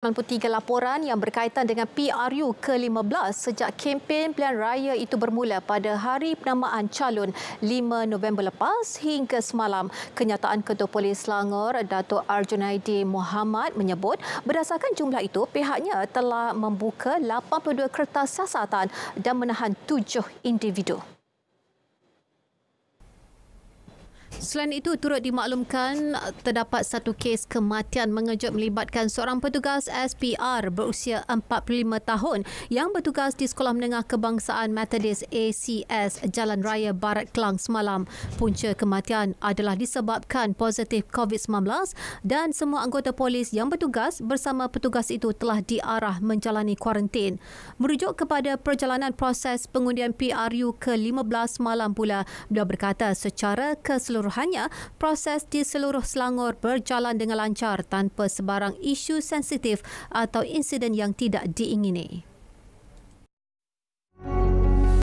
93 laporan yang berkaitan dengan PRU ke-15 sejak kempen pilihan raya itu bermula pada hari penamaan calon 5 November lepas hingga semalam. Kenyataan Ketua Polis Selangor, Datuk Arjunaidi Muhammad menyebut berdasarkan jumlah itu, pihaknya telah membuka 82 kertas siasatan dan menahan 7 individu. Selain itu, turut dimaklumkan terdapat satu kes kematian mengejut melibatkan seorang petugas SPR berusia 45 tahun yang bertugas di Sekolah Menengah Kebangsaan Methodist ACS Jalan Raya Barat Kelang semalam. Punca kematian adalah disebabkan positif COVID-19 dan semua anggota polis yang bertugas bersama petugas itu telah diarah menjalani kuarantin. Merujuk kepada perjalanan proses pengundian PRU ke-15 malam pula, beliau berkata secara keseluruhan keseluruhannya, proses di seluruh Selangor berjalan dengan lancar tanpa sebarang isu sensitif atau insiden yang tidak diingini.